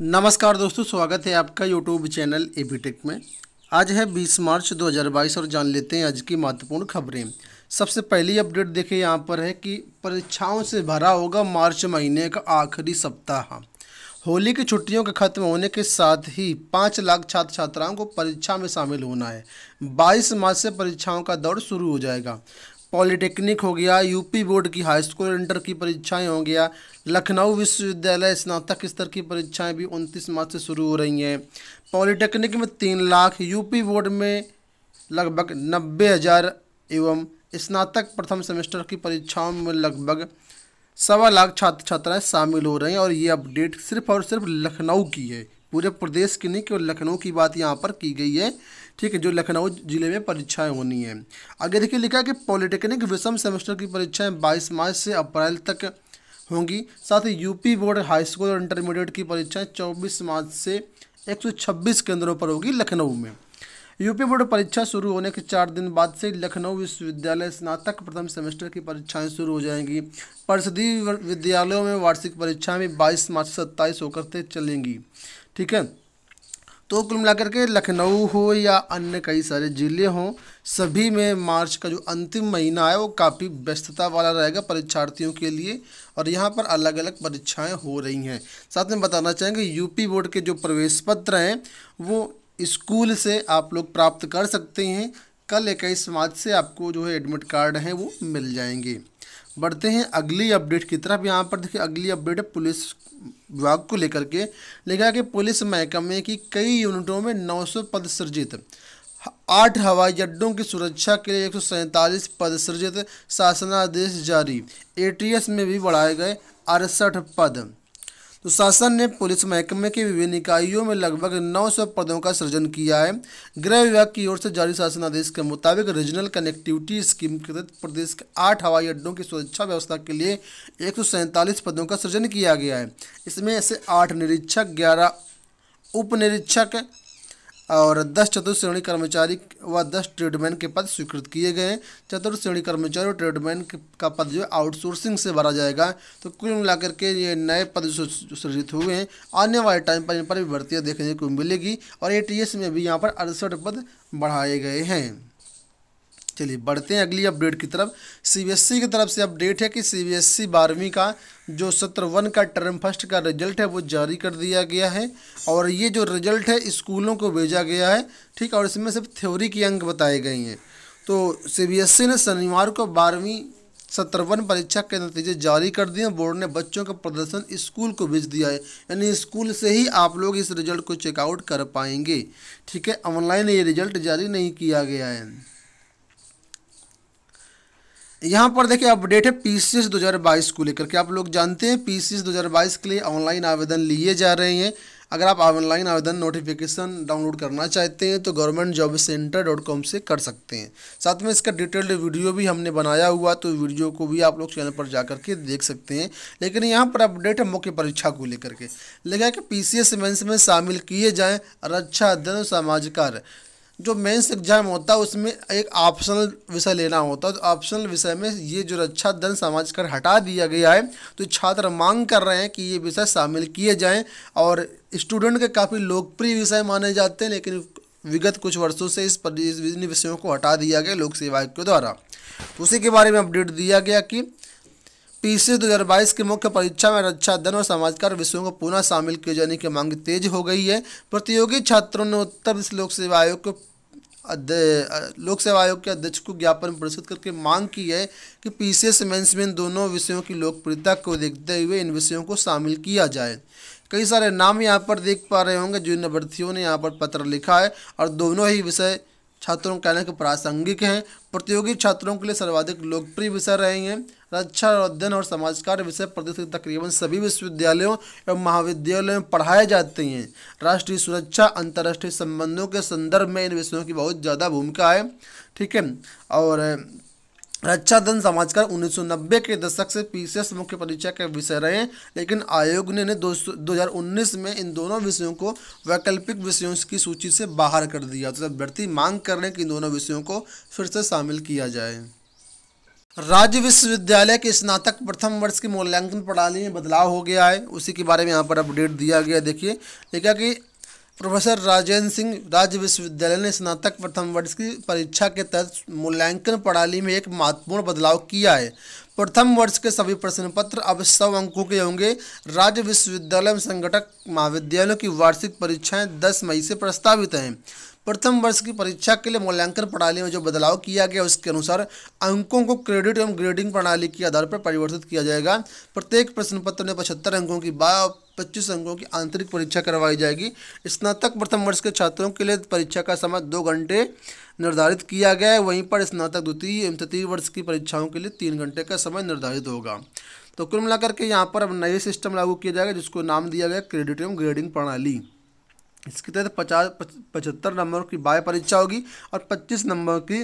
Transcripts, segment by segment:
नमस्कार दोस्तों स्वागत है आपका यूट्यूब चैनल ए में आज है 20 मार्च 2022 और जान लेते हैं आज की महत्वपूर्ण खबरें सबसे पहली अपडेट देखें यहाँ पर है कि परीक्षाओं से भरा होगा मार्च महीने का आखिरी सप्ताह होली की छुट्टियों के खत्म होने के साथ ही पाँच लाख छात्र छात्राओं को परीक्षा में शामिल होना है 22 मार्च से परीक्षाओं का दौर शुरू हो जाएगा पॉलिटेक्निक हो गया यूपी बोर्ड की हाई स्कूल इंटर की परीक्षाएं हो गया लखनऊ विश्वविद्यालय स्नातक स्तर की परीक्षाएं भी उनतीस मार्च से शुरू हो रही हैं पॉलिटेक्निक में तीन लाख यूपी बोर्ड में लगभग नब्बे हज़ार एवं स्नातक प्रथम सेमेस्टर की परीक्षाओं में लगभग सवा लाख छात्र छात्राएँ शामिल हो रहे हैं और ये अपडेट सिर्फ और सिर्फ लखनऊ की है पूरे प्रदेश की नहीं केवल लखनऊ की बात यहाँ पर की गई है ठीक है जो लखनऊ जिले में परीक्षाएं होनी है आगे देखिए लिखा है कि पॉलिटेक्निक विषम सेमेस्टर की परीक्षाएं 22 मार्च से अप्रैल तक होंगी साथ ही यूपी बोर्ड हाई स्कूल और इंटरमीडिएट की परीक्षाएं 24 मार्च से 126 केंद्रों पर होगी लखनऊ में यूपी बोर्ड परीक्षा शुरू होने के चार दिन बाद से लखनऊ विश्वविद्यालय स्नातक प्रथम सेमेस्टर की परीक्षाएं शुरू हो जाएंगी परिषदीय विद्यालयों में वार्षिक परीक्षाएं भी 22 मार्च से सत्ताईस होकर चलेंगी ठीक है तो कुल मिलाकर के लखनऊ हो या अन्य कई सारे ज़िले हों सभी में मार्च का जो अंतिम महीना है वो काफ़ी व्यस्तता वाला रहेगा परीक्षार्थियों के लिए और यहाँ पर अलग अलग परीक्षाएं हो रही हैं साथ में बताना चाहेंगे यूपी बोर्ड के जो प्रवेश पत्र हैं वो स्कूल से आप लोग प्राप्त कर सकते हैं कल इक्कीस मार्च से आपको जो है एडमिट कार्ड हैं वो मिल जाएंगे बढ़ते हैं अगली अपडेट की तरफ यहाँ पर देखिए अगली अपडेट है पुलिस विभाग को लेकर के लिखा कि पुलिस महकमे की कई यूनिटों में 900 पद सृजित आठ हवाई अड्डों की सुरक्षा के लिए एक पद सृजित शासनादेश जारी एटीएस में भी बढ़ाए गए अड़सठ पद तो शासन ने पुलिस महकमे की विभिन्न इकाइयों में लगभग 900 पदों का सृजन किया है गृह विभाग की ओर से जारी शासनादेश के मुताबिक रीजनल कनेक्टिविटी स्कीम के तहत प्रदेश के आठ हवाई अड्डों की सुरक्षा व्यवस्था के लिए एक पदों का सृजन किया गया है इसमें से आठ निरीक्षक ग्यारह उप निरीक्षक और दस चतुर्थ श्रेणी कर्मचारी व दस ट्रेडमैन के पद स्वीकृत किए गए हैं चतुर्थ श्रेणी कर्मचारी और ट्रेडमैन का पद जो है आउटसोर्सिंग से भरा जाएगा तो कुल मिलाकर के ये नए पद सृजित हुए हैं आने वाले टाइम पर इन पर भी भर्तियाँ देखने को मिलेगी और ए में भी यहाँ पर अड़सठ पद बढ़ाए गए हैं चलिए बढ़ते हैं अगली अपडेट की तरफ सीबीएसई e की तरफ से अपडेट है कि सीबीएसई e बारहवीं का जो सत्र वन का टर्म फर्स्ट का रिजल्ट है वो जारी कर दिया गया है और ये जो रिजल्ट है स्कूलों को भेजा गया है ठीक और इसमें सिर्फ थ्योरी के अंक बताए गए हैं तो ई e ने शनिवार को बारहवीं सत्रवन परीक्षा के नतीजे जारी कर दिए बोर्ड ने बच्चों का प्रदर्शन स्कूल को भेज दिया है यानी स्कूल से ही आप लोग इस रिजल्ट को चेकआउट कर पाएंगे ठीक है ऑनलाइन ये रिजल्ट जारी नहीं किया गया है यहाँ पर देखिए अपडेट है पीसीएस 2022 को लेकर के आप लोग जानते हैं पीसीएस 2022 के लिए ऑनलाइन आवेदन लिए जा रहे हैं अगर आप ऑनलाइन आवेदन नोटिफिकेशन डाउनलोड करना चाहते हैं तो government job centre dot com से कर सकते हैं साथ में इसका डिटेल्ड वीडियो भी हमने बनाया हुआ तो वीडियो को भी आप लोग चैनल पर जा करके के देख सकते हैं लेकिन यहाँ पर अपडेट है मुख्य परीक्षा को लेकर के लिखा कि पी सी मेंस में शामिल किए जाएँ रक्षा अध्ययन और कार्य जो मेंस एग्जाम होता है उसमें एक ऑप्शनल विषय लेना होता है तो ऑप्शनल विषय में ये जो रक्षा दल समाज कर हटा दिया गया है तो छात्र मांग कर रहे हैं कि ये विषय शामिल किए जाएं और स्टूडेंट के काफ़ी लोकप्रिय विषय माने जाते हैं लेकिन विगत कुछ वर्षों से इस पर इन विषयों को हटा दिया गया लोक सेवा आयोग के द्वारा तो उसी के बारे में अपडेट दिया गया कि पीसी बाईस की मुख्य परीक्षा में रक्षा धन और समाजकार विषयों को पुनः शामिल किए जाने की मांग तेज हो गई है प्रतियोगी छात्रों ने उत्तर प्रदेश लोक सेवा आयोग को लोक सेवा आयोग के अध्यक्ष को ज्ञापन प्रस्तुत करके मांग की है कि पीसीएस मेंस में दोनों विषयों की लोकप्रियता को देखते हुए इन विषयों को शामिल किया जाए कई सारे नाम यहाँ पर देख पा रहे होंगे जिन अभ्यर्थियों ने यहाँ पर पत्र लिखा है और दोनों ही विषय छात्रों का कहना के प्रासंगिक हैं प्रतियोगी छात्रों के लिए सर्वाधिक लोकप्रिय विषय रहे हैं रक्षा अध्ययन और समाज कार्य विषय प्रदेश के तकरीबन सभी विश्वविद्यालयों एवं महाविद्यालयों में पढ़ाए जाते हैं राष्ट्रीय सुरक्षा अंतर्राष्ट्रीय संबंधों के संदर्भ में इन विषयों की बहुत ज़्यादा भूमिका है ठीक है और रक्षाधन समाजकर 1990 के दशक से पीसीएस मुख्य परीक्षा के विषय रहे लेकिन आयोग ने इन्हें 2019 में इन दोनों विषयों को वैकल्पिक विषयों की सूची से बाहर कर दिया तो अभ्यर्थी मांग कर रहे हैं कि इन दोनों विषयों को फिर से शामिल किया जाए राज्य विश्वविद्यालय के स्नातक प्रथम वर्ष की मूल्यांकन प्रणाली में बदलाव हो गया है उसी के बारे में यहाँ पर अपडेट दिया गया देखिए देखा कि प्रोफेसर राजेंद्र सिंह राज्य विश्वविद्यालय ने स्नातक प्रथम वर्ष की परीक्षा के तहत मूल्यांकन प्रणाली में एक महत्वपूर्ण बदलाव किया है प्रथम वर्ष के सभी प्रश्न पत्र अब सौ अंकों के होंगे राज्य विश्वविद्यालय में संगठक महाविद्यालयों की वार्षिक परीक्षाएं 10 मई से प्रस्तावित हैं प्रथम वर्ष की परीक्षा के लिए मूल्यांकन प्रणाली में जो बदलाव किया गया उसके अनुसार अंकों को क्रेडिट एवं ग्रेडिंग प्रणाली के आधार पर परिवर्तित किया जाएगा प्रत्येक प्रश्न पत्र में पचहत्तर अंकों की बा पच्चीस अंकों की आंतरिक परीक्षा करवाई जाएगी स्नातक प्रथम वर्ष के छात्रों के लिए परीक्षा का समय दो घंटे निर्धारित किया गया है वहीं पर स्नातक द्वितीय एवं तृतीय वर्ष की परीक्षाओं के लिए तीन घंटे का समय निर्धारित होगा तो कुल मिलाकर के यहाँ पर अब नए सिस्टम लागू किया जाएगा जिसको नाम दिया गया क्रेडिट एवं ग्रेडिंग प्रणाली इसके तहत पचास पचहत्तर नंबर की बाह्य परीक्षा होगी और पच्चीस नंबर की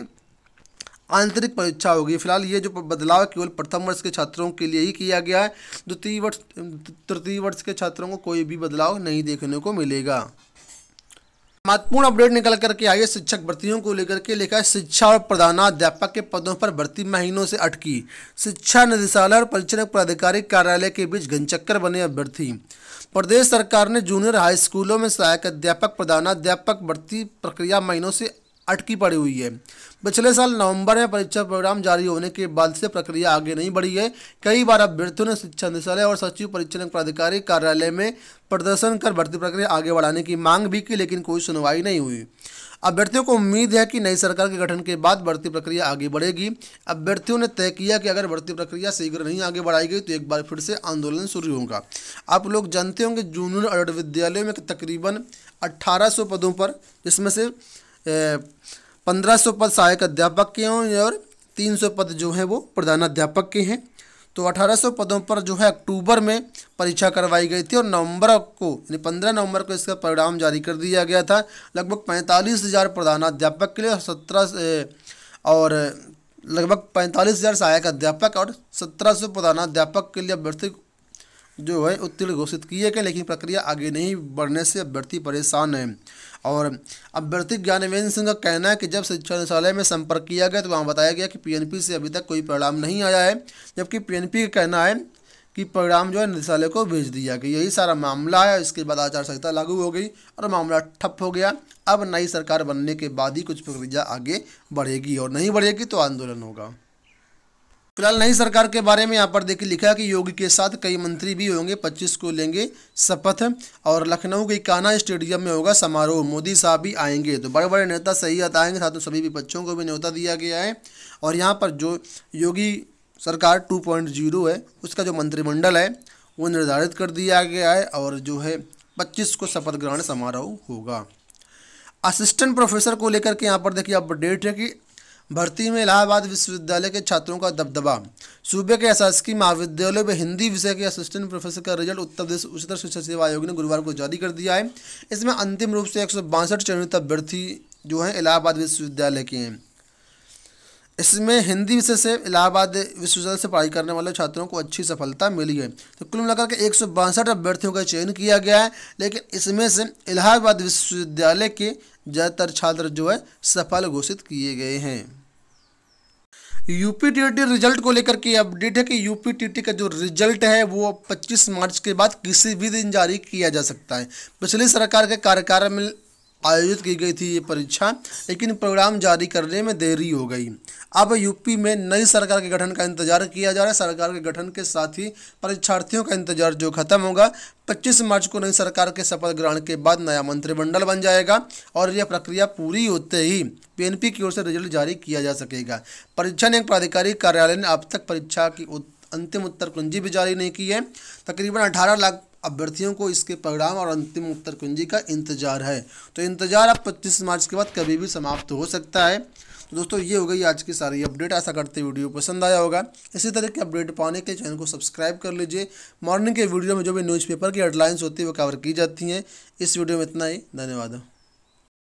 आंतरिक परीक्षा होगी फिलहाल ये जो बदलाव केवल प्रथम वर्ष के छात्रों के लिए ही किया गया है द्वितीय वर्ष तृतीय वर्ष के छात्रों को कोई भी बदलाव नहीं देखने को मिलेगा महत्वपूर्ण अपडेट निकल करके आई है शिक्षक भर्तियों को लेकर के लिखा है शिक्षा और प्रधानाध्यापक के पदों पर भर्ती महीनों से अटकी शिक्षा निदेशालय और परिचालक प्राधिकारी कार्यालय के बीच घनचक्कर बने अभ्यर्थी प्रदेश सरकार ने जूनियर हाई स्कूलों में सहायक अध्यापक प्रधानाध्यापक भर्ती प्रक्रिया महीनों से अटकी पड़ी हुई है पिछले साल नवंबर में परीक्षा प्रोग्राम जारी होने के बाद से प्रक्रिया आगे नहीं बढ़ी है कई बार अभ्यर्थियों ने शिक्षा निदेशालय और सचिव परीक्षण प्राधिकारी कार्यालय में प्रदर्शन कर भर्ती प्रक्रिया आगे बढ़ाने की मांग भी की लेकिन कोई सुनवाई नहीं हुई अभ्यर्थियों को उम्मीद है कि नई सरकार के गठन के बाद भर्ती प्रक्रिया आगे बढ़ेगी अभ्यर्थियों ने तय किया कि अगर भर्ती प्रक्रिया शीघ्र नहीं आगे बढ़ाई गई तो एक बार फिर से आंदोलन शुरू होगा आप लोग जानते होंगे जूनियर अडल्ट विद्यालयों में तकरीबन 1800 पदों पर जिसमें से पंद्रह सौ पद सहायक अध्यापक के हैं और तीन सौ पद जो हैं वो प्रधानाध्यापक के हैं तो 1800 पदों पर जो है अक्टूबर में परीक्षा करवाई गई थी और नवंबर को यानी 15 नवंबर को इसका परिणाम जारी कर दिया गया था लगभग पैंतालीस हज़ार प्रधानाध्यापक के लिए और सत्रह और लगभग पैंतालीस हज़ार सहायक अध्यापक और सत्रह सौ प्रधानाध्यापक के लिए अभ्यर्थी जो है उत्तीर्ण घोषित किए गए लेकिन प्रक्रिया आगे नहीं बढ़ने से अभ्यर्थी परेशान है और अभ्यर्थी ज्ञानवेंद्र सिंह का कहना है कि जब शिक्षा निदेशालय में संपर्क किया गया तो वहाँ बताया गया कि पीएनपी से अभी तक कोई परिणाम नहीं आया है जबकि पीएनपी का कहना है कि परिणाम जो है निदेशालय को भेज दिया गया यही सारा मामला है इसके बाद आचार संहिता लागू हो गई और मामला ठप हो गया अब नई सरकार बनने के बाद ही कुछ प्रक्रिया आगे बढ़ेगी और नहीं बढ़ेगी तो आंदोलन होगा फिलहाल नई सरकार के बारे में यहाँ पर देखिए लिखा है कि योगी के साथ कई मंत्री भी होंगे 25 को लेंगे शपथ और लखनऊ के काना स्टेडियम में होगा समारोह मोदी साहब भी आएंगे तो बड़े बड़े नेता सही आएंगे साथ में सभी भी बच्चों को भी न्योता दिया गया है और यहाँ पर जो योगी सरकार 2.0 है उसका जो मंत्रिमंडल है वो निर्धारित कर दिया गया है और जो है पच्चीस को शपथ ग्रहण समारोह होगा असिस्टेंट प्रोफेसर को लेकर के यहाँ पर देखिए अपडेट है कि भर्ती में इलाहाबाद विश्वविद्यालय के छात्रों का दबदबा सूबे के असास्की महाविद्यालय में हिंदी विषय के असिस्टेंट प्रोफेसर का रिजल्ट उत्तर प्रदेश उच्चतर शिक्षा सेवा आयोग ने गुरुवार को जारी कर दिया है इसमें अंतिम रूप से एक सौ बासठ चयनित अभ्यर्थी जो हैं इलाहाबाद विश्वविद्यालय के हैं इसमें हिंदी विषय से इलाहाबाद विश्वविद्यालय से पढ़ाई करने वाले छात्रों को अच्छी सफलता मिली है तो कुल मिलाकर के एक अभ्यर्थियों का चयन किया गया है लेकिन इसमें से इलाहाबाद विश्वविद्यालय के ज़्यादातर छात्र जो है सफल घोषित किए गए हैं यूपी टी रिजल्ट को लेकर के अपडेट है कि यूपी टी का जो रिजल्ट है वो 25 मार्च के बाद किसी भी दिन जारी किया जा सकता है पिछली सरकार के कार्यकाल में आयोजित की गई थी ये परीक्षा लेकिन प्रोग्राम जारी करने में देरी हो गई अब यूपी में नई सरकार के गठन का इंतजार किया जा रहा है सरकार के गठन के साथ ही परीक्षार्थियों का इंतजार जो खत्म होगा 25 मार्च को नई सरकार के शपथ ग्रहण के बाद नया मंत्रिमंडल बन जाएगा और यह प्रक्रिया पूरी होते ही पीएनपी की ओर से रिजल्ट जारी किया जा सकेगा परीक्षा ने प्राधिकारी कार्यालय ने अब तक परीक्षा की अंतिम उत्तर कुंजी भी जारी नहीं की है तकरीबन 18 लाख अभ्यर्थियों को इसके परिणाम और अंतिम उत्तर कुंजी का इंतजार है तो इंतजार अब 25 मार्च के बाद कभी भी समाप्त हो सकता है तो दोस्तों ये हो गई आज की सारी अपडेट ऐसा करते वीडियो पसंद आया होगा इसी तरह के अपडेट पाने के लिए चैनल को सब्सक्राइब कर लीजिए मॉर्निंग के वीडियो में जो भी न्यूज़पेपर की हेडलाइंस होती है वो कवर की जाती हैं इस वीडियो में इतना ही धन्यवाद